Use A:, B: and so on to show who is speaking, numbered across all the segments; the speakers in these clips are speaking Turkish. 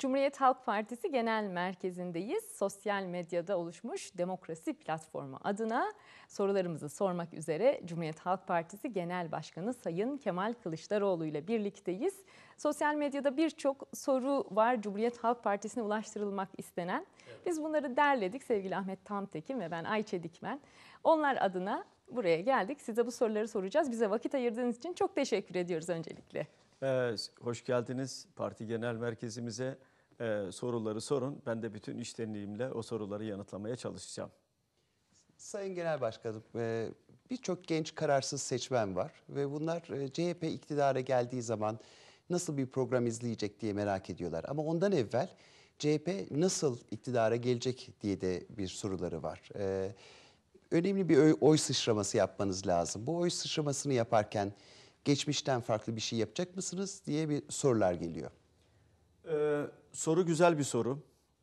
A: Cumhuriyet Halk Partisi Genel Merkezi'ndeyiz. Sosyal medyada oluşmuş Demokrasi Platformu adına sorularımızı sormak üzere Cumhuriyet Halk Partisi Genel Başkanı Sayın Kemal Kılıçdaroğlu ile birlikteyiz. Sosyal medyada birçok soru var Cumhuriyet Halk Partisi'ne ulaştırılmak istenen. Biz bunları derledik sevgili Ahmet Tamtekin ve ben Ayçe Dikmen. Onlar adına buraya geldik. Size bu soruları soracağız. Bize vakit ayırdığınız için çok teşekkür ediyoruz öncelikle.
B: Ee, hoş geldiniz parti genel merkezimize.
C: Ee, soruları sorun. Ben de bütün iştenliğimle o soruları yanıtlamaya çalışacağım. Sayın Genel Başkanım, e, birçok genç kararsız seçmen var ve bunlar e, CHP iktidara geldiği zaman nasıl bir program izleyecek diye merak ediyorlar. Ama ondan evvel CHP nasıl iktidara gelecek diye de bir soruları var. E, önemli bir oy sıçraması yapmanız lazım. Bu oy sıçramasını yaparken geçmişten farklı bir şey yapacak mısınız diye bir sorular geliyor.
B: Ee, soru güzel bir soru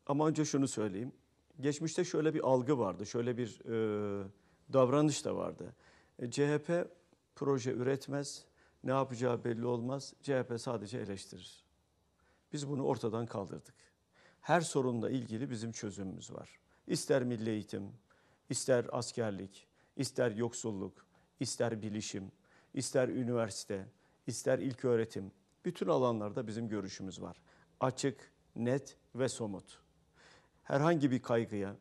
B: ama önce şunu söyleyeyim. Geçmişte şöyle bir algı vardı, şöyle bir e, davranış da vardı. E, CHP proje üretmez, ne yapacağı belli olmaz, CHP sadece eleştirir. Biz bunu ortadan kaldırdık. Her sorunla ilgili bizim çözümümüz var. İster milli eğitim, ister askerlik, ister yoksulluk, ister bilişim, ister üniversite, ister ilk öğretim, bütün alanlarda bizim görüşümüz var. Açık, net ve somut. Herhangi bir kaygıya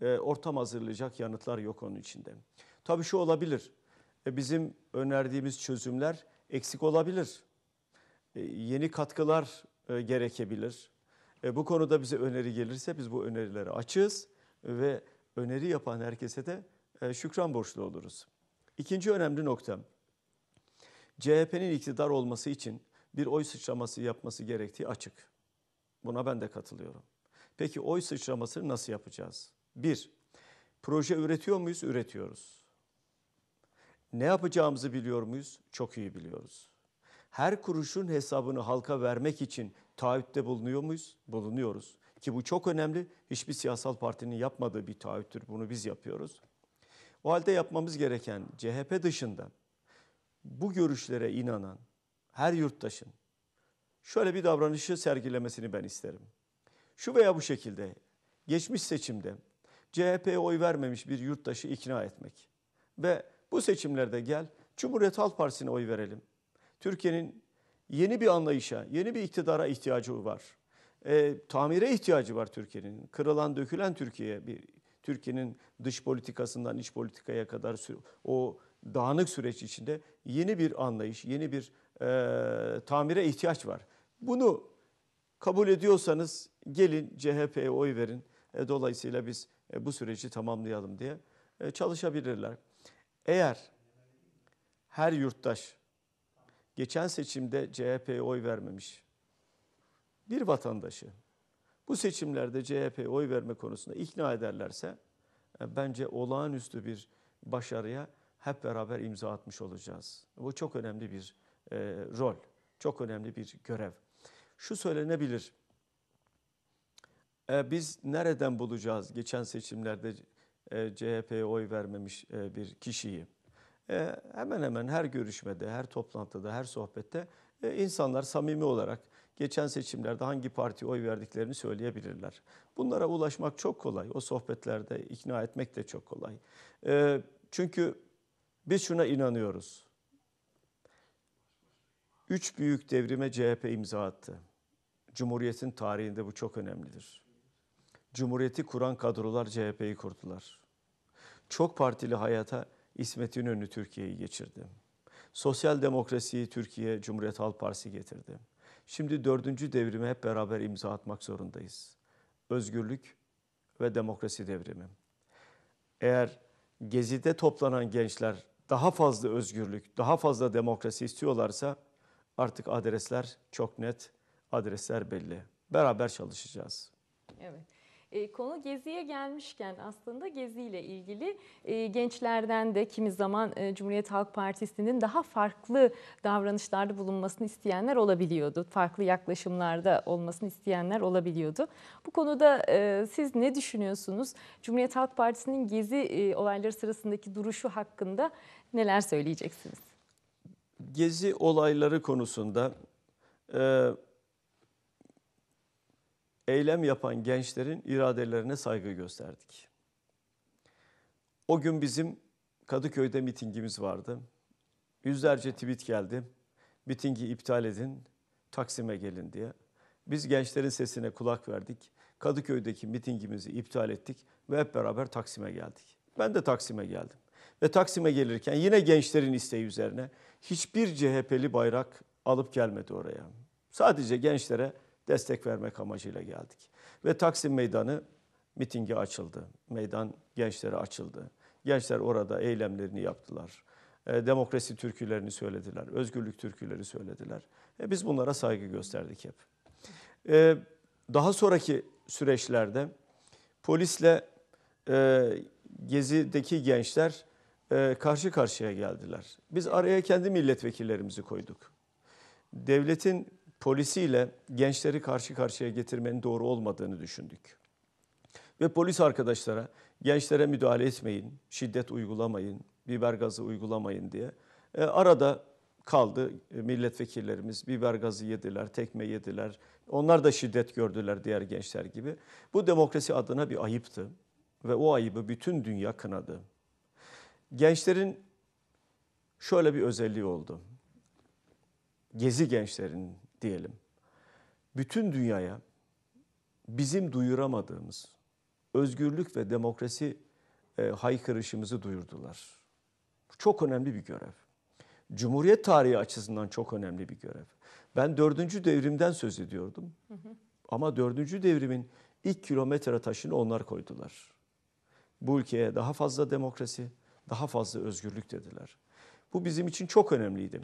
B: e, ortam hazırlayacak yanıtlar yok onun içinde. Tabii şu olabilir, e, bizim önerdiğimiz çözümler eksik olabilir. E, yeni katkılar e, gerekebilir. E, bu konuda bize öneri gelirse biz bu önerileri açığız ve öneri yapan herkese de e, şükran borçlu oluruz. İkinci önemli nokta, CHP'nin iktidar olması için bir oy sıçraması yapması gerektiği açık. Buna ben de katılıyorum. Peki oy sıçramasını nasıl yapacağız? Bir, proje üretiyor muyuz? Üretiyoruz. Ne yapacağımızı biliyor muyuz? Çok iyi biliyoruz. Her kuruşun hesabını halka vermek için taahhütte bulunuyor muyuz? Bulunuyoruz. Ki bu çok önemli. Hiçbir siyasal partinin yapmadığı bir taahhüttür. Bunu biz yapıyoruz. O halde yapmamız gereken CHP dışında bu görüşlere inanan her yurttaşın şöyle bir davranışı sergilemesini ben isterim. Şu veya bu şekilde geçmiş seçimde CHP'ye oy vermemiş bir yurttaşı ikna etmek ve bu seçimlerde gel Cumhuriyet Halk Partisi'ne oy verelim. Türkiye'nin yeni bir anlayışa, yeni bir iktidara ihtiyacı var. E, tamire ihtiyacı var Türkiye'nin. Kırılan, dökülen Türkiye'ye bir Türkiye'nin dış politikasından iç politikaya kadar o dağınık süreç içinde yeni bir anlayış, yeni bir e, tamire ihtiyaç var. Bunu kabul ediyorsanız gelin CHP'ye oy verin. E, dolayısıyla biz e, bu süreci tamamlayalım diye e, çalışabilirler. Eğer her yurttaş geçen seçimde CHP'ye oy vermemiş bir vatandaşı bu seçimlerde CHP'ye oy verme konusunda ikna ederlerse e, bence olağanüstü bir başarıya hep beraber imza atmış olacağız. Bu çok önemli bir e, rol, çok önemli bir görev. Şu söylenebilir, e, biz nereden bulacağız geçen seçimlerde e, CHP'ye oy vermemiş e, bir kişiyi? E, hemen hemen her görüşmede, her toplantıda, her sohbette e, insanlar samimi olarak geçen seçimlerde hangi partiye oy verdiklerini söyleyebilirler. Bunlara ulaşmak çok kolay. O sohbetlerde ikna etmek de çok kolay. E, çünkü biz şuna inanıyoruz. Üç büyük devrime CHP imza attı. Cumhuriyetin tarihinde bu çok önemlidir. Cumhuriyeti kuran kadrolar CHP'yi kurdular. Çok partili hayata İsmet İnönü Türkiye'yi geçirdi. Sosyal demokrasiyi Türkiye Cumhuriyet Halk Partisi getirdi. Şimdi dördüncü devrimi hep beraber imza atmak zorundayız. Özgürlük ve demokrasi devrimi. Eğer gezide toplanan gençler daha fazla özgürlük, daha fazla demokrasi istiyorlarsa artık adresler çok net, adresler belli. Beraber çalışacağız.
A: Evet. E, konu Gezi'ye gelmişken aslında Gezi ile ilgili e, gençlerden de kimi zaman e, Cumhuriyet Halk Partisi'nin daha farklı davranışlarda bulunmasını isteyenler olabiliyordu. Farklı yaklaşımlarda olmasını isteyenler olabiliyordu. Bu konuda e, siz ne düşünüyorsunuz? Cumhuriyet Halk Partisi'nin Gezi e, olayları sırasındaki duruşu hakkında neler söyleyeceksiniz?
B: Gezi olayları konusunda... E, eylem yapan gençlerin iradelerine saygı gösterdik. O gün bizim Kadıköy'de mitingimiz vardı. Yüzlerce tweet geldi. Mitingi iptal edin, Taksim'e gelin diye. Biz gençlerin sesine kulak verdik. Kadıköy'deki mitingimizi iptal ettik ve hep beraber Taksim'e geldik. Ben de Taksim'e geldim. Ve Taksim'e gelirken yine gençlerin isteği üzerine hiçbir CHP'li bayrak alıp gelmedi oraya. Sadece gençlere destek vermek amacıyla geldik. Ve Taksim Meydanı mitingi açıldı. Meydan gençlere açıldı. Gençler orada eylemlerini yaptılar. E, demokrasi türkülerini söylediler. Özgürlük türküleri söylediler. E, biz bunlara saygı gösterdik hep. E, daha sonraki süreçlerde polisle e, Gezi'deki gençler karşı karşıya geldiler. Biz araya kendi milletvekillerimizi koyduk. Devletin polisiyle gençleri karşı karşıya getirmenin doğru olmadığını düşündük. Ve polis arkadaşlara gençlere müdahale etmeyin, şiddet uygulamayın, biber gazı uygulamayın diye. E, arada kaldı e, milletvekillerimiz biber gazı yediler, tekme yediler. Onlar da şiddet gördüler diğer gençler gibi. Bu demokrasi adına bir ayıptı ve o ayıbı bütün dünya kınadı. Gençlerin şöyle bir özelliği oldu. Gezi gençlerinin diyelim. Bütün dünyaya bizim duyuramadığımız özgürlük ve demokrasi e, haykırışımızı duyurdular. Çok önemli bir görev. Cumhuriyet tarihi açısından çok önemli bir görev. Ben dördüncü devrimden söz ediyordum. Hı hı. Ama dördüncü devrimin ilk kilometre taşını onlar koydular. Bu ülkeye daha fazla demokrasi, daha fazla özgürlük dediler. Bu bizim için çok önemliydi.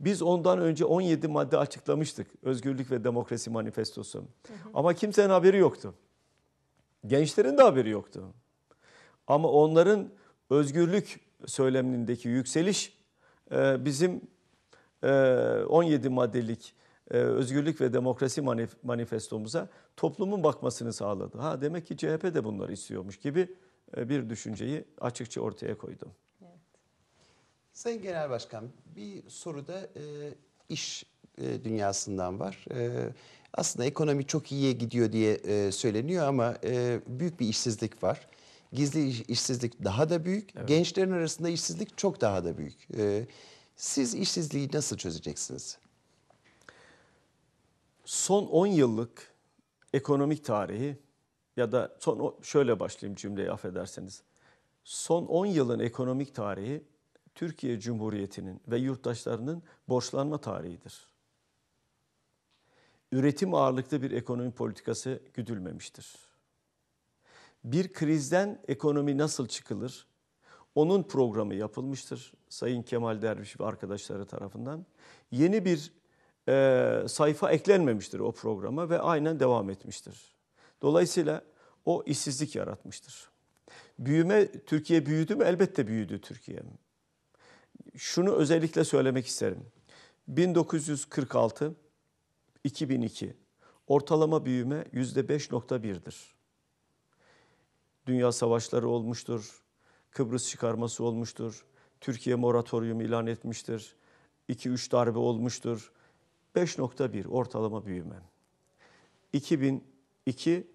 B: Biz ondan önce 17 madde açıklamıştık. Özgürlük ve Demokrasi Manifestosu. Hı hı. Ama kimsenin haberi yoktu. Gençlerin de haberi yoktu. Ama onların özgürlük söylemindeki yükseliş e, bizim 17 e, maddelik e, özgürlük ve demokrasi manifestomuza toplumun bakmasını sağladı. Ha demek ki CHP de bunları istiyormuş gibi bir
C: düşünceyi açıkça ortaya koydu. Sayın Genel Başkan bir soru da e, iş e, dünyasından var. E, aslında ekonomi çok iyiye gidiyor diye e, söyleniyor ama e, büyük bir işsizlik var. Gizli işsizlik daha da büyük. Evet. Gençlerin arasında işsizlik çok daha da büyük. E, siz işsizliği nasıl çözeceksiniz? Son 10 yıllık
B: ekonomik tarihi ya da son şöyle başlayayım cümleyi affederseniz. Son 10 yılın ekonomik tarihi Türkiye Cumhuriyeti'nin ve yurttaşlarının borçlanma tarihidir. Üretim ağırlıklı bir ekonomi politikası güdülmemiştir. Bir krizden ekonomi nasıl çıkılır? Onun programı yapılmıştır Sayın Kemal Derviş ve arkadaşları tarafından. Yeni bir e, sayfa eklenmemiştir o programa ve aynen devam etmiştir. Dolayısıyla o işsizlik yaratmıştır. Büyüme Türkiye büyüdü mü? Elbette büyüdü Türkiye şunu özellikle söylemek isterim. 1946 2002 ortalama büyüme %5.1'dir. Dünya savaşları olmuştur. Kıbrıs çıkarması olmuştur. Türkiye moratoryum ilan etmiştir. 2-3 darbe olmuştur. 5.1 ortalama büyüme. 2002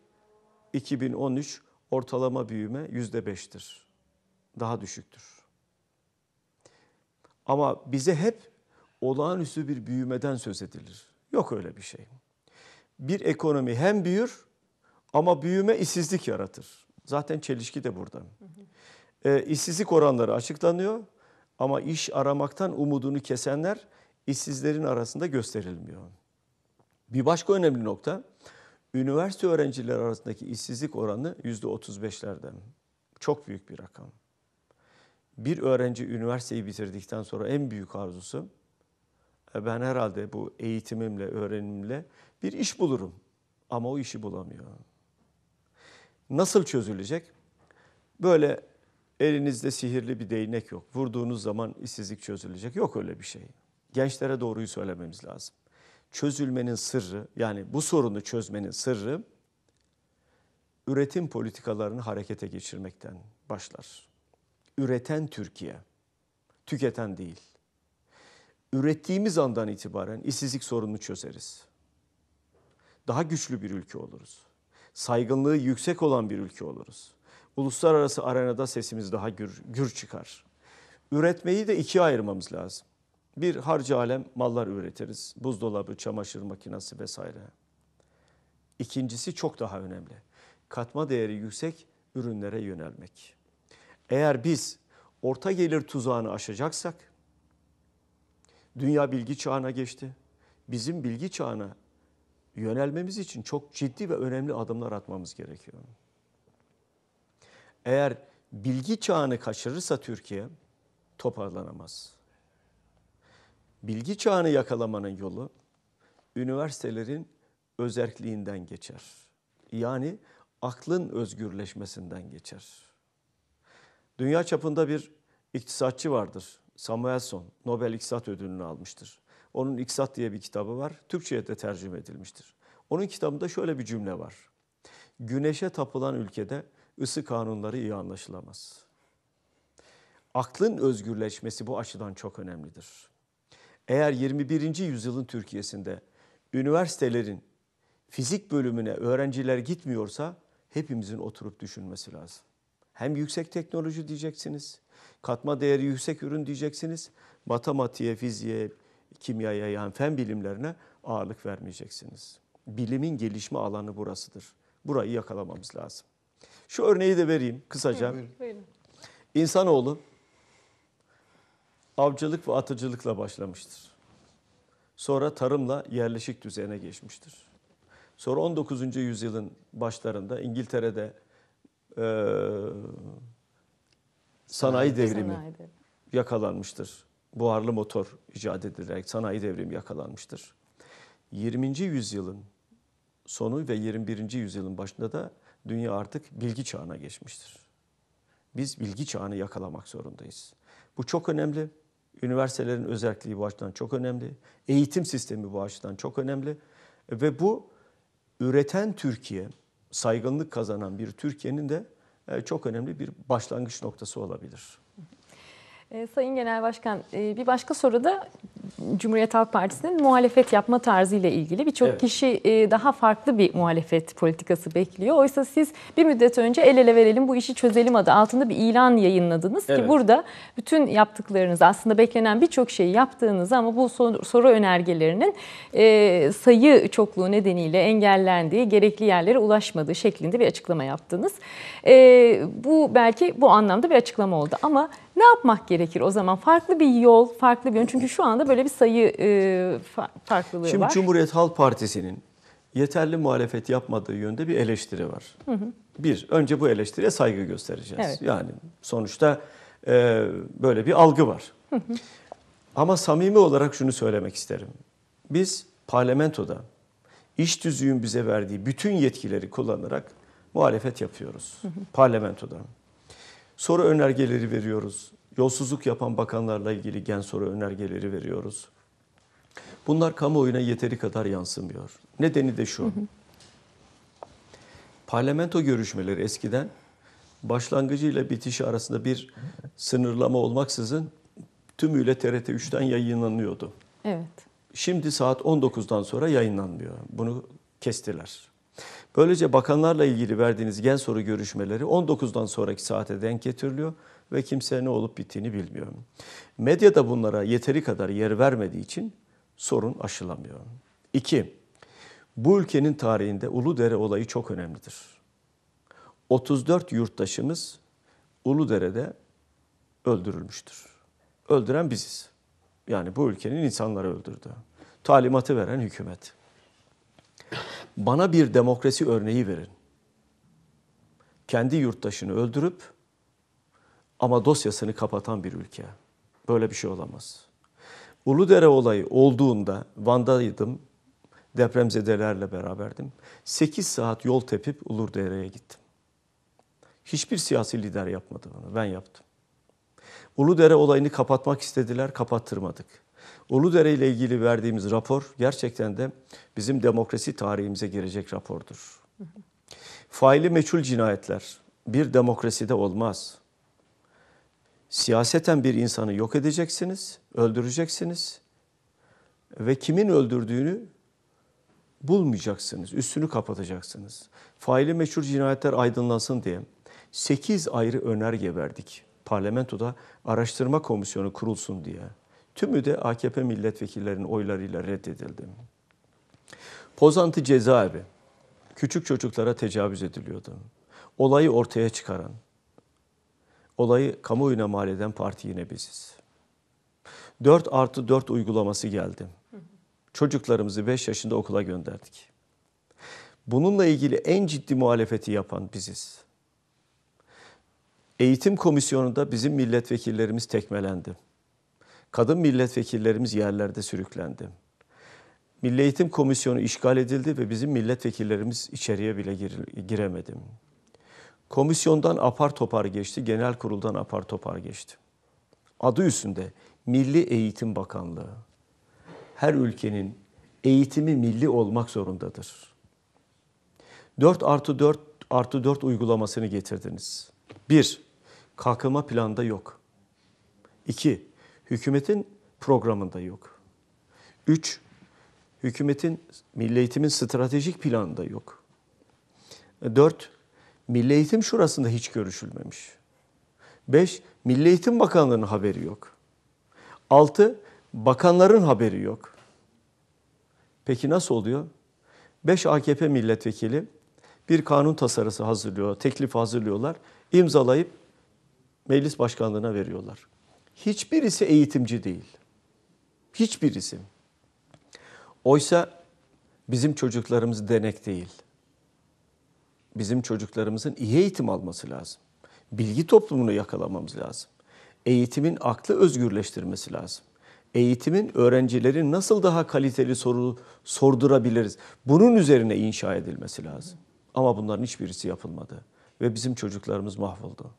B: 2013 ortalama büyüme %5'tir. Daha düşüktür. Ama bize hep olağanüstü bir büyümeden söz edilir. Yok öyle bir şey. Bir ekonomi hem büyür ama büyüme işsizlik yaratır. Zaten çelişki de burada. E, işsizlik oranları açıklanıyor ama iş aramaktan umudunu kesenler işsizlerin arasında gösterilmiyor. Bir başka önemli nokta üniversite öğrencileri arasındaki işsizlik oranı yüzde %35'lerden. Çok büyük bir rakam bir öğrenci üniversiteyi bitirdikten sonra en büyük arzusu e, ben herhalde bu eğitimimle, öğrenimimle bir iş bulurum. Ama o işi bulamıyor. Nasıl çözülecek? Böyle elinizde sihirli bir değnek yok. Vurduğunuz zaman işsizlik çözülecek. Yok öyle bir şey. Gençlere doğruyu söylememiz lazım. Çözülmenin sırrı, yani bu sorunu çözmenin sırrı üretim politikalarını harekete geçirmekten başlar üreten Türkiye. Tüketen değil. Ürettiğimiz andan itibaren işsizlik sorununu çözeriz. Daha güçlü bir ülke oluruz. Saygınlığı yüksek olan bir ülke oluruz. Uluslararası arenada sesimiz daha gür, gür çıkar. Üretmeyi de ikiye ayırmamız lazım. Bir harcı alem mallar üretiriz. Buzdolabı, çamaşır makinesi vesaire. İkincisi çok daha önemli. Katma değeri yüksek ürünlere yönelmek. Eğer biz orta gelir tuzağını aşacaksak, dünya bilgi çağına geçti. Bizim bilgi çağına yönelmemiz için çok ciddi ve önemli adımlar atmamız gerekiyor. Eğer bilgi çağını kaçırırsa Türkiye toparlanamaz. Bilgi çağını yakalamanın yolu üniversitelerin özerkliğinden geçer. Yani aklın özgürleşmesinden geçer. Dünya çapında bir iktisatçı vardır. Samuelson Nobel İktisat Ödülünü almıştır. Onun İktisat diye bir kitabı var. Türkçe'ye de tercüme edilmiştir. Onun kitabında şöyle bir cümle var. Güneşe tapılan ülkede ısı kanunları iyi anlaşılamaz. Aklın özgürleşmesi bu açıdan çok önemlidir. Eğer 21. yüzyılın Türkiye'sinde üniversitelerin fizik bölümüne öğrenciler gitmiyorsa hepimizin oturup düşünmesi lazım. Hem yüksek teknoloji diyeceksiniz, katma değeri yüksek ürün diyeceksiniz, matematiğe, fiziğe, kimyaya yani fen bilimlerine ağırlık vermeyeceksiniz. Bilimin gelişme alanı burasıdır. Burayı yakalamamız lazım. Şu örneği de vereyim kısaca. Buyurun. Buyurun. İnsanoğlu avcılık ve atıcılıkla başlamıştır. Sonra tarımla yerleşik düzene geçmiştir. Sonra 19. yüzyılın başlarında İngiltere'de e, sanayi devrimi sanayi yakalanmıştır. Buharlı motor icat edilerek sanayi devrimi yakalanmıştır. 20. yüzyılın sonu ve 21. yüzyılın başında da dünya artık bilgi çağına geçmiştir. Biz bilgi çağını yakalamak zorundayız. Bu çok önemli. Üniversitelerin özelliği bu açıdan çok önemli. Eğitim sistemi bu açıdan çok önemli. Ve bu üreten Türkiye, saygınlık kazanan bir Türkiye'nin de e, çok önemli bir başlangıç noktası olabilir.
A: Ee, Sayın Genel Başkan, e, bir başka soru da Cumhuriyet Halk Partisi'nin muhalefet yapma tarzı ile ilgili. Birçok evet. kişi e, daha farklı bir muhalefet politikası bekliyor. Oysa siz bir müddet önce el ele verelim bu işi çözelim adı altında bir ilan yayınladınız evet. ki burada bütün yaptıklarınız aslında beklenen birçok şeyi yaptığınız ama bu soru, önergelerinin e, sayı çokluğu nedeniyle engellendiği, gerekli yerlere ulaşmadığı şeklinde bir açıklama yaptınız. bu belki bu anlamda bir açıklama oldu ama ne yapmak gerekir o zaman? Farklı bir yol, farklı bir yön. Çünkü şu anda böyle bir sayı e, farklılığı Şimdi var. Şimdi
B: Cumhuriyet Halk Partisi'nin yeterli muhalefet yapmadığı yönde bir eleştiri var. Hı hı. Bir, önce bu eleştiriye saygı göstereceğiz. Evet. Yani sonuçta e, böyle bir algı var. Hı hı. Ama samimi olarak şunu söylemek isterim. Biz parlamentoda iş düzüğün bize verdiği bütün yetkileri kullanarak muhalefet yapıyoruz. Hı hı. Parlamentoda. Soru önergeleri veriyoruz. Yolsuzluk yapan bakanlarla ilgili gen soru önergeleri veriyoruz. Bunlar kamuoyuna yeteri kadar yansımıyor. Nedeni de şu. Hı hı. Parlamento görüşmeleri eskiden başlangıcıyla bitişi arasında bir sınırlama olmaksızın tümüyle TRT 3'ten yayınlanıyordu. Evet. Şimdi saat 19'dan sonra yayınlanmıyor. Bunu kestiler. Böylece bakanlarla ilgili verdiğiniz gen soru görüşmeleri 19'dan sonraki saate denk getiriliyor ve kimse ne olup bittiğini bilmiyor. Medya da bunlara yeteri kadar yer vermediği için sorun aşılamıyor. 2. Bu ülkenin tarihinde Uludere olayı çok önemlidir. 34 yurttaşımız Uludere'de öldürülmüştür. Öldüren biziz. Yani bu ülkenin insanları öldürdü. Talimatı veren hükümet. Bana bir demokrasi örneği verin. Kendi yurttaşını öldürüp ama dosyasını kapatan bir ülke. Böyle bir şey olamaz. Uludere olayı olduğunda Van'daydım. Depremzedelerle beraberdim. 8 saat yol tepip Uludere'ye gittim. Hiçbir siyasi lider yapmadı bunu. Ben yaptım. Uludere olayını kapatmak istediler, kapattırmadık. Uludere ile ilgili verdiğimiz rapor gerçekten de bizim demokrasi tarihimize girecek rapordur. Hı hı. Faili meçhul cinayetler bir demokraside olmaz. Siyaseten bir insanı yok edeceksiniz, öldüreceksiniz ve kimin öldürdüğünü bulmayacaksınız, üstünü kapatacaksınız. Faili meçhul cinayetler aydınlansın diye 8 ayrı önerge verdik parlamentoda araştırma komisyonu kurulsun diye. Tümü de AKP milletvekillerinin oylarıyla reddedildi. Pozantı cezaevi. Küçük çocuklara tecavüz ediliyordu. Olayı ortaya çıkaran, olayı kamuoyuna mal eden parti yine biziz. 4 artı 4 uygulaması geldi. Çocuklarımızı 5 yaşında okula gönderdik. Bununla ilgili en ciddi muhalefeti yapan biziz. Eğitim komisyonunda bizim milletvekillerimiz tekmelendi. Kadın milletvekillerimiz yerlerde sürüklendi. Milli Eğitim Komisyonu işgal edildi ve bizim milletvekillerimiz içeriye bile giremedi. Komisyondan apar topar geçti, genel kuruldan apar topar geçti. Adı üstünde Milli Eğitim Bakanlığı. Her ülkenin eğitimi milli olmak zorundadır. 4 artı 4 artı 4 uygulamasını getirdiniz. 1. Kalkınma planda yok. 2 hükümetin programında yok. Üç, hükümetin milli eğitimin stratejik planında yok. Dört, milli eğitim şurasında hiç görüşülmemiş. Beş, Milli Eğitim Bakanlığı'nın haberi yok. Altı, bakanların haberi yok. Peki nasıl oluyor? Beş AKP milletvekili bir kanun tasarısı hazırlıyor, teklif hazırlıyorlar, imzalayıp meclis başkanlığına veriyorlar. Hiçbirisi eğitimci değil. Hiçbirisi. Oysa bizim çocuklarımız denek değil. Bizim çocuklarımızın iyi eğitim alması lazım. Bilgi toplumunu yakalamamız lazım. Eğitimin aklı özgürleştirmesi lazım. Eğitimin öğrencileri nasıl daha kaliteli soru sordurabiliriz? Bunun üzerine inşa edilmesi lazım. Ama bunların hiçbirisi yapılmadı ve bizim çocuklarımız mahvoldu.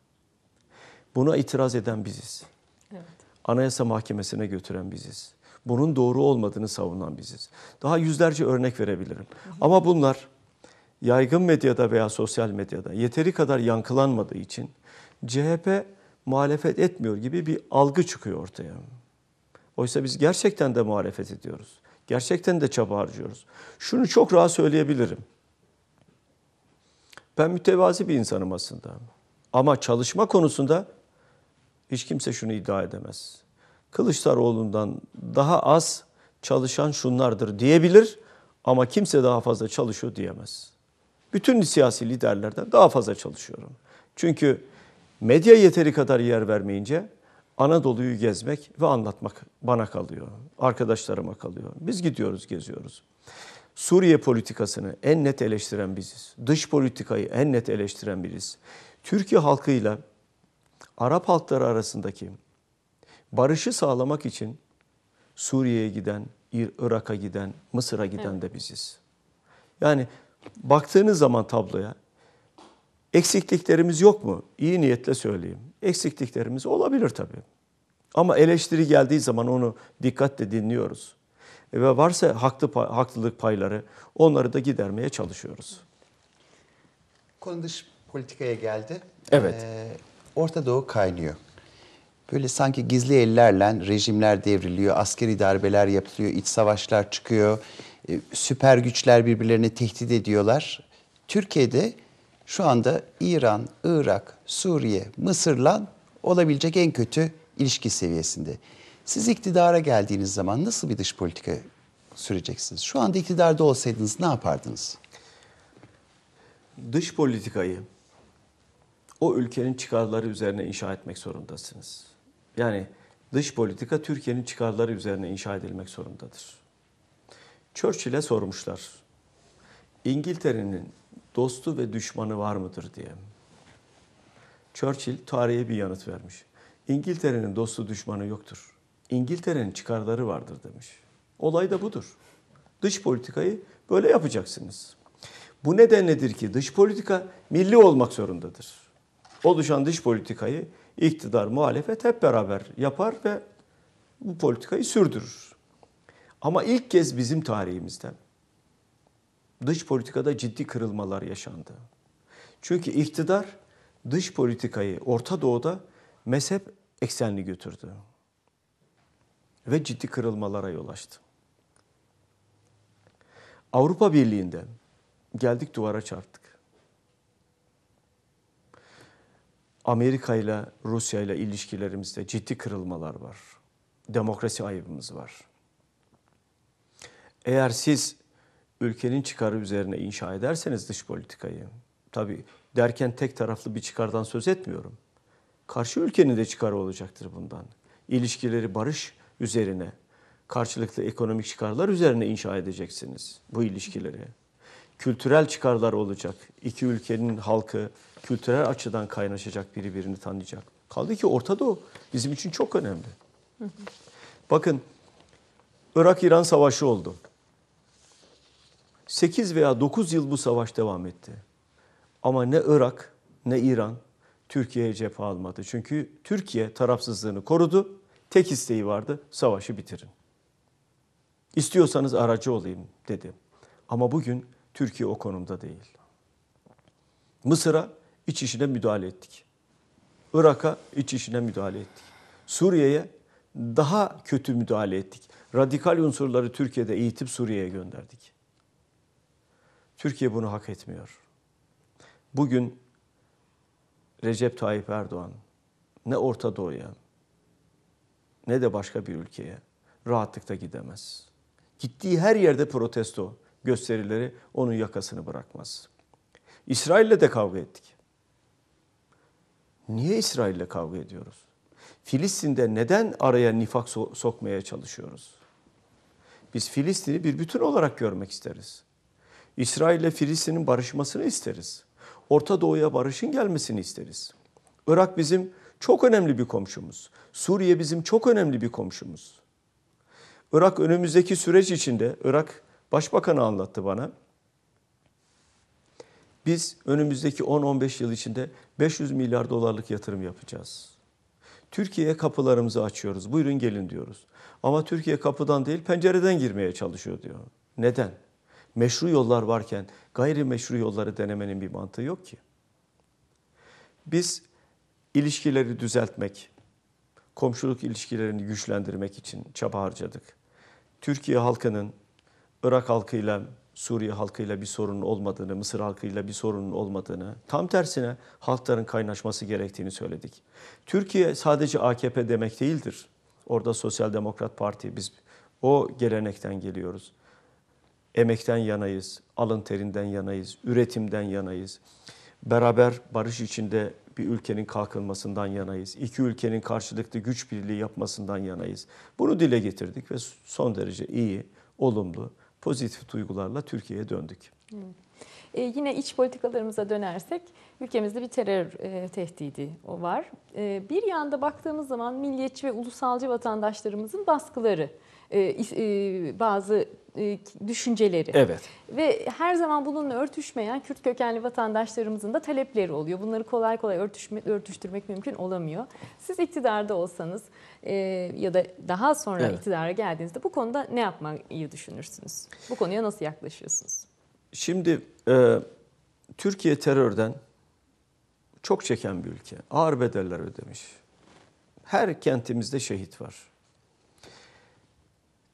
B: Buna itiraz eden biziz. Anayasa Mahkemesi'ne götüren biziz. Bunun doğru olmadığını savunan biziz. Daha yüzlerce örnek verebilirim. Hı hı. Ama bunlar yaygın medyada veya sosyal medyada yeteri kadar yankılanmadığı için CHP muhalefet etmiyor gibi bir algı çıkıyor ortaya. Oysa biz gerçekten de muhalefet ediyoruz. Gerçekten de çaba harcıyoruz. Şunu çok rahat söyleyebilirim. Ben mütevazi bir insanım aslında. Ama çalışma konusunda hiç kimse şunu iddia edemez. Kılıçdaroğlu'ndan daha az çalışan şunlardır diyebilir ama kimse daha fazla çalışıyor diyemez. Bütün siyasi liderlerden daha fazla çalışıyorum. Çünkü medya yeteri kadar yer vermeyince Anadolu'yu gezmek ve anlatmak bana kalıyor. Arkadaşlarıma kalıyor. Biz gidiyoruz, geziyoruz. Suriye politikasını en net eleştiren biziz. Dış politikayı en net eleştiren biriz. Türkiye halkıyla Arap halkları arasındaki barışı sağlamak için Suriye'ye giden, Irak'a giden, Mısır'a giden evet. de biziz. Yani baktığınız zaman tabloya eksikliklerimiz yok mu? İyi niyetle söyleyeyim. Eksikliklerimiz olabilir tabii. Ama eleştiri geldiği zaman onu dikkatle dinliyoruz. Ve varsa haklı haklılık payları onları da gidermeye çalışıyoruz.
C: Konu dış politikaya geldi. Evet. Ee, Orta Doğu kaynıyor. Böyle sanki gizli ellerle rejimler devriliyor, askeri darbeler yapılıyor, iç savaşlar çıkıyor, e, süper güçler birbirlerini tehdit ediyorlar. Türkiye'de şu anda İran, Irak, Suriye, Mısır'la olabilecek en kötü ilişki seviyesinde. Siz iktidara geldiğiniz zaman nasıl bir dış politika süreceksiniz? Şu anda iktidarda olsaydınız ne yapardınız? Dış politikayı o ülkenin çıkarları üzerine inşa
B: etmek zorundasınız. Yani dış politika Türkiye'nin çıkarları üzerine inşa edilmek zorundadır. Churchill'e sormuşlar. İngiltere'nin dostu ve düşmanı var mıdır diye. Churchill tarihe bir yanıt vermiş. İngiltere'nin dostu düşmanı yoktur. İngiltere'nin çıkarları vardır demiş. Olay da budur. Dış politikayı böyle yapacaksınız. Bu nedenledir ki dış politika milli olmak zorundadır oluşan dış politikayı iktidar, muhalefet hep beraber yapar ve bu politikayı sürdürür. Ama ilk kez bizim tarihimizde dış politikada ciddi kırılmalar yaşandı. Çünkü iktidar dış politikayı Orta Doğu'da mezhep eksenli götürdü. Ve ciddi kırılmalara yol açtı. Avrupa Birliği'nde geldik duvara çarptık. Amerika ile Rusya ile ilişkilerimizde ciddi kırılmalar var. Demokrasi ayıbımız var. Eğer siz ülkenin çıkarı üzerine inşa ederseniz dış politikayı, tabi derken tek taraflı bir çıkardan söz etmiyorum. Karşı ülkenin de çıkarı olacaktır bundan. İlişkileri barış üzerine, karşılıklı ekonomik çıkarlar üzerine inşa edeceksiniz bu ilişkileri kültürel çıkarlar olacak. İki ülkenin halkı kültürel açıdan kaynaşacak, birbirini tanıyacak. Kaldı ki Orta Doğu bizim için çok önemli. Bakın Irak-İran savaşı oldu. 8 veya 9 yıl bu savaş devam etti. Ama ne Irak ne İran Türkiye'ye cephe almadı. Çünkü Türkiye tarafsızlığını korudu. Tek isteği vardı savaşı bitirin. İstiyorsanız aracı olayım dedi. Ama bugün Türkiye o konumda değil. Mısır'a iç işine müdahale ettik. Irak'a iç işine müdahale ettik. Suriye'ye daha kötü müdahale ettik. Radikal unsurları Türkiye'de eğitip Suriye'ye gönderdik. Türkiye bunu hak etmiyor. Bugün Recep Tayyip Erdoğan ne Orta Doğu'ya ne de başka bir ülkeye rahatlıkla gidemez. Gittiği her yerde protesto, gösterileri onun yakasını bırakmaz. İsrail'le de kavga ettik. Niye İsrail'le kavga ediyoruz? Filistin'de neden araya nifak so- sokmaya çalışıyoruz? Biz Filistin'i bir bütün olarak görmek isteriz. İsrail ile Filistin'in barışmasını isteriz. Orta Doğu'ya barışın gelmesini isteriz. Irak bizim çok önemli bir komşumuz. Suriye bizim çok önemli bir komşumuz. Irak önümüzdeki süreç içinde Irak Başbakanı anlattı bana. Biz önümüzdeki 10-15 yıl içinde 500 milyar dolarlık yatırım yapacağız. Türkiye'ye kapılarımızı açıyoruz. Buyurun gelin diyoruz. Ama Türkiye kapıdan değil pencereden girmeye çalışıyor diyor. Neden? Meşru yollar varken gayrimeşru yolları denemenin bir mantığı yok ki. Biz ilişkileri düzeltmek, komşuluk ilişkilerini güçlendirmek için çaba harcadık. Türkiye halkının Irak halkıyla Suriye halkıyla bir sorun olmadığını, Mısır halkıyla bir sorun olmadığını, tam tersine halkların kaynaşması gerektiğini söyledik. Türkiye sadece AKP demek değildir. Orada Sosyal Demokrat Parti, biz o gelenekten geliyoruz. Emekten yanayız, alın terinden yanayız, üretimden yanayız. Beraber barış içinde bir ülkenin kalkınmasından yanayız. İki ülkenin karşılıklı güç birliği yapmasından yanayız. Bunu dile getirdik ve son derece iyi, olumlu pozitif duygularla Türkiye'ye döndük.
A: Evet. E, yine iç politikalarımıza dönersek ülkemizde bir terör e, tehdidi o var. E, bir yanda baktığımız zaman milliyetçi ve ulusalcı vatandaşlarımızın baskıları, e, e, bazı e, düşünceleri. Evet. Ve her zaman bununla örtüşmeyen Kürt kökenli vatandaşlarımızın da talepleri oluyor. Bunları kolay kolay örtüşme, örtüştürmek mümkün olamıyor. Siz iktidarda olsanız e, ya da daha sonra evet. iktidara geldiğinizde bu konuda ne yapmayı düşünürsünüz? Bu konuya nasıl yaklaşıyorsunuz?
B: Şimdi e, Türkiye terörden çok çeken bir ülke. Ağır bedeller ödemiş. Her kentimizde şehit var.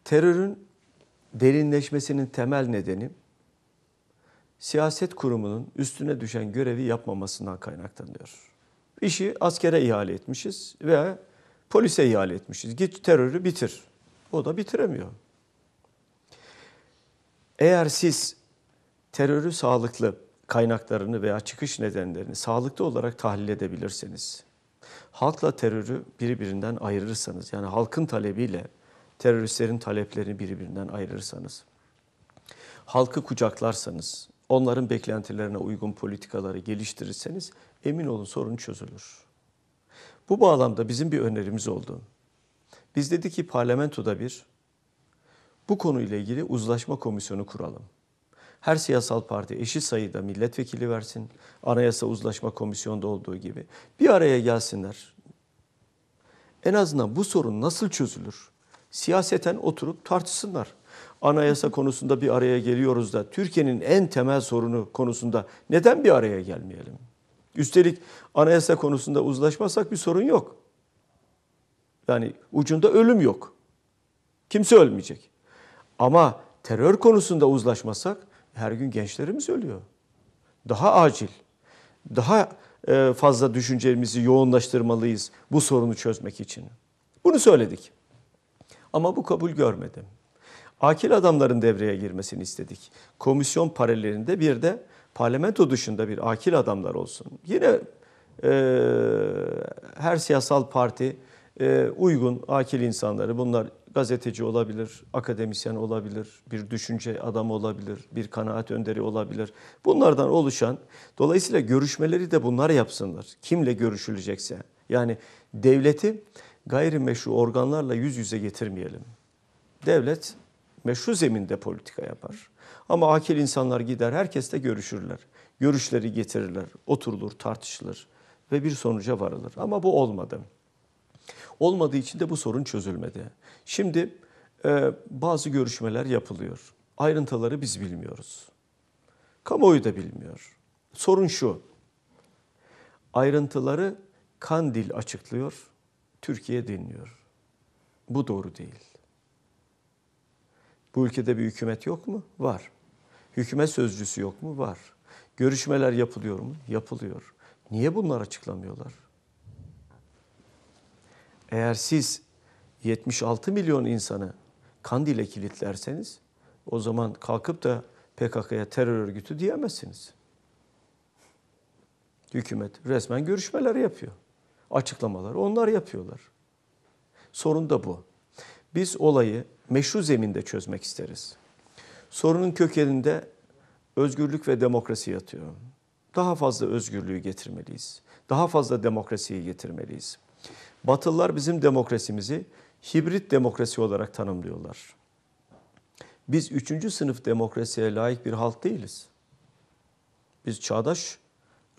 B: Terörün derinleşmesinin temel nedeni siyaset kurumunun üstüne düşen görevi yapmamasından kaynaklanıyor. İşi askere ihale etmişiz ve polise ihale etmişiz. Git terörü bitir. O da bitiremiyor. Eğer siz terörü sağlıklı kaynaklarını veya çıkış nedenlerini sağlıklı olarak tahlil edebilirseniz, halkla terörü birbirinden ayırırsanız, yani halkın talebiyle teröristlerin taleplerini birbirinden ayırırsanız, halkı kucaklarsanız, onların beklentilerine uygun politikaları geliştirirseniz emin olun sorun çözülür. Bu bağlamda bizim bir önerimiz oldu. Biz dedik ki parlamentoda bir bu konuyla ilgili uzlaşma komisyonu kuralım her siyasal parti eşit sayıda milletvekili versin. Anayasa Uzlaşma Komisyonu'nda olduğu gibi. Bir araya gelsinler. En azından bu sorun nasıl çözülür? Siyaseten oturup tartışsınlar. Anayasa konusunda bir araya geliyoruz da Türkiye'nin en temel sorunu konusunda neden bir araya gelmeyelim? Üstelik anayasa konusunda uzlaşmasak bir sorun yok. Yani ucunda ölüm yok. Kimse ölmeyecek. Ama terör konusunda uzlaşmasak her gün gençlerimiz ölüyor. Daha acil, daha e, fazla düşüncemizi yoğunlaştırmalıyız bu sorunu çözmek için. Bunu söyledik. Ama bu kabul görmedim. Akil adamların devreye girmesini istedik. Komisyon paralelinde bir de parlamento dışında bir akil adamlar olsun. Yine e, her siyasal parti e, uygun akil insanları bunlar gazeteci olabilir, akademisyen olabilir, bir düşünce adamı olabilir, bir kanaat önderi olabilir. Bunlardan oluşan, dolayısıyla görüşmeleri de bunlar yapsınlar. Kimle görüşülecekse. Yani devleti gayrimeşru organlarla yüz yüze getirmeyelim. Devlet meşru zeminde politika yapar. Ama akil insanlar gider, herkesle görüşürler. Görüşleri getirirler, oturulur, tartışılır ve bir sonuca varılır. Ama bu olmadı. Olmadığı için de bu sorun çözülmedi. Şimdi e, bazı görüşmeler yapılıyor. Ayrıntıları biz bilmiyoruz. Kamuoyu da bilmiyor. Sorun şu. Ayrıntıları Kandil açıklıyor, Türkiye dinliyor. Bu doğru değil. Bu ülkede bir hükümet yok mu? Var. Hükümet sözcüsü yok mu? Var. Görüşmeler yapılıyor mu? Yapılıyor. Niye bunlar açıklamıyorlar? Eğer siz 76 milyon insanı Kandil'e kilitlerseniz o zaman kalkıp da PKK'ya terör örgütü diyemezsiniz. Hükümet resmen görüşmeler yapıyor. Açıklamalar onlar yapıyorlar. Sorun da bu. Biz olayı meşru zeminde çözmek isteriz. Sorunun kökeninde özgürlük ve demokrasi yatıyor. Daha fazla özgürlüğü getirmeliyiz. Daha fazla demokrasiyi getirmeliyiz. Batılılar bizim demokrasimizi hibrit demokrasi olarak tanımlıyorlar. Biz üçüncü sınıf demokrasiye layık bir halk değiliz. Biz çağdaş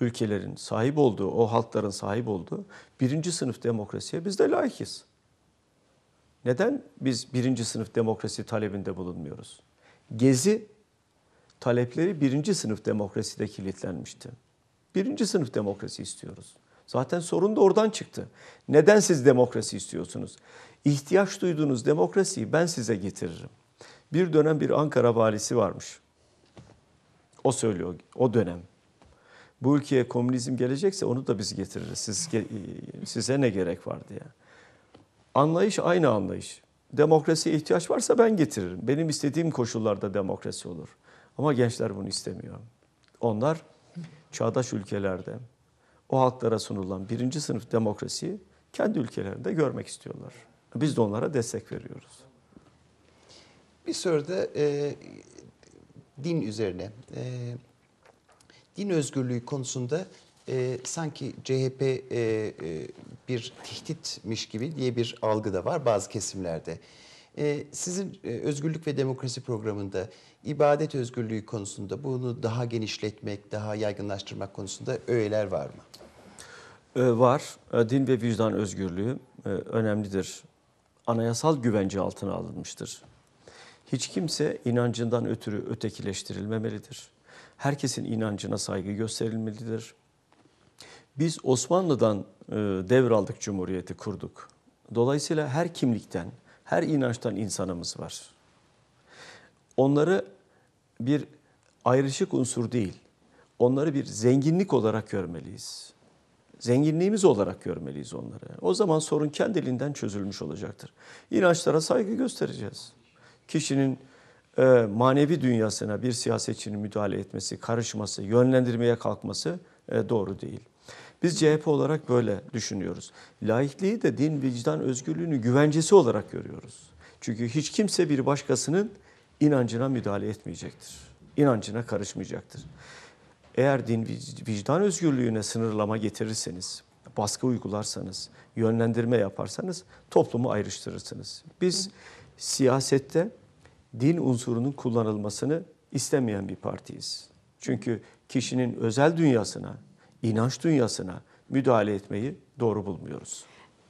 B: ülkelerin sahip olduğu, o halkların sahip olduğu birinci sınıf demokrasiye biz de layıkız. Neden biz birinci sınıf demokrasi talebinde bulunmuyoruz? Gezi talepleri birinci sınıf demokraside kilitlenmişti. Birinci sınıf demokrasi istiyoruz. Zaten sorun da oradan çıktı. Neden siz demokrasi istiyorsunuz? İhtiyaç duyduğunuz demokrasiyi ben size getiririm. Bir dönem bir Ankara valisi varmış. O söylüyor o dönem. Bu ülkeye komünizm gelecekse onu da biz getiririz. Siz, size ne gerek var diye. Anlayış aynı anlayış. Demokrasiye ihtiyaç varsa ben getiririm. Benim istediğim koşullarda demokrasi olur. Ama gençler bunu istemiyor. Onlar çağdaş ülkelerde o halklara sunulan birinci sınıf demokrasiyi kendi ülkelerinde görmek istiyorlar. Biz de onlara destek veriyoruz.
C: Bir soruda e, din üzerine. E, din özgürlüğü konusunda e, sanki CHP e, e, bir tehditmiş gibi diye bir algı da var bazı kesimlerde. Ee, sizin e, özgürlük ve demokrasi programında ibadet özgürlüğü konusunda bunu daha genişletmek, daha yaygınlaştırmak konusunda öğeler var mı? Ee, var. Ee, din ve vicdan
B: özgürlüğü e, önemlidir. Anayasal güvence altına alınmıştır. Hiç kimse inancından ötürü ötekileştirilmemelidir. Herkesin inancına saygı gösterilmelidir. Biz Osmanlı'dan e, devraldık Cumhuriyeti kurduk. Dolayısıyla her kimlikten, her inançtan insanımız var. Onları bir ayrışık unsur değil, onları bir zenginlik olarak görmeliyiz. Zenginliğimiz olarak görmeliyiz onları. O zaman sorun kendiliğinden çözülmüş olacaktır. İnançlara saygı göstereceğiz. Kişinin e, manevi dünyasına bir siyasetçinin müdahale etmesi, karışması, yönlendirmeye kalkması e, doğru değil. Biz CHP olarak böyle düşünüyoruz. Laikliği de din, vicdan, özgürlüğünü güvencesi olarak görüyoruz. Çünkü hiç kimse bir başkasının inancına müdahale etmeyecektir. İnancına karışmayacaktır. Eğer din vicdan özgürlüğüne sınırlama getirirseniz, baskı uygularsanız, yönlendirme yaparsanız toplumu ayrıştırırsınız. Biz siyasette din unsurunun kullanılmasını istemeyen bir partiyiz. Çünkü kişinin özel dünyasına, inanç dünyasına müdahale etmeyi doğru bulmuyoruz.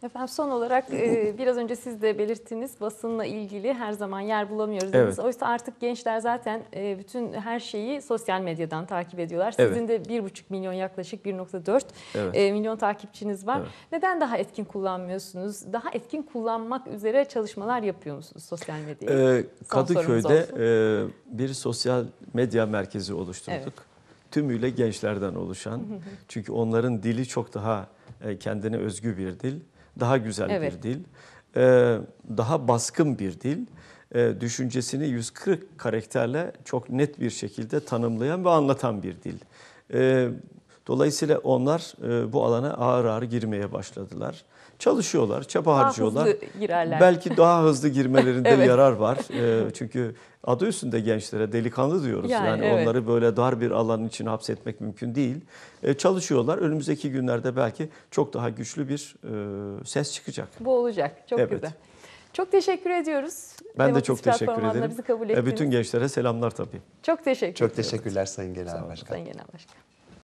A: Efendim son olarak e, biraz önce siz de belirttiniz basınla ilgili her zaman yer bulamıyoruz. Evet. Oysa artık gençler zaten e, bütün her şeyi sosyal medyadan takip ediyorlar. Sizin evet. de 1,5 milyon yaklaşık 1.4 evet. E, milyon takipçiniz var. Evet. Neden daha etkin kullanmıyorsunuz? Daha etkin kullanmak üzere çalışmalar yapıyor musunuz sosyal medyayı?
C: Ee,
B: Kadıköy'de bir sosyal medya merkezi oluşturduk. Evet tümüyle gençlerden oluşan. Çünkü onların dili çok daha e, kendine özgü bir dil, daha güzel evet. bir dil, e, daha baskın bir dil. E, düşüncesini 140 karakterle çok net bir şekilde tanımlayan ve anlatan bir dil. Dolayısıyla onlar bu alana ağır ağır girmeye başladılar çalışıyorlar, çaba daha harcıyorlar. girerler. Belki daha hızlı girmelerinde evet. yarar var. Ee, çünkü adı üstünde gençlere delikanlı diyoruz. Yani, yani evet. onları böyle dar bir alanın içine hapsetmek mümkün değil. Ee, çalışıyorlar. Önümüzdeki günlerde belki çok daha güçlü bir e, ses çıkacak. Bu
A: olacak. Çok evet. güzel. Çok teşekkür ediyoruz. Ben Demokratik de çok teşekkür ederim. Kabul ettiniz. Bütün
B: gençlere selamlar tabii. Çok teşekkür Çok ediyoruz. teşekkürler Sayın Genel Başkan. Sayın Genel
A: Başkan.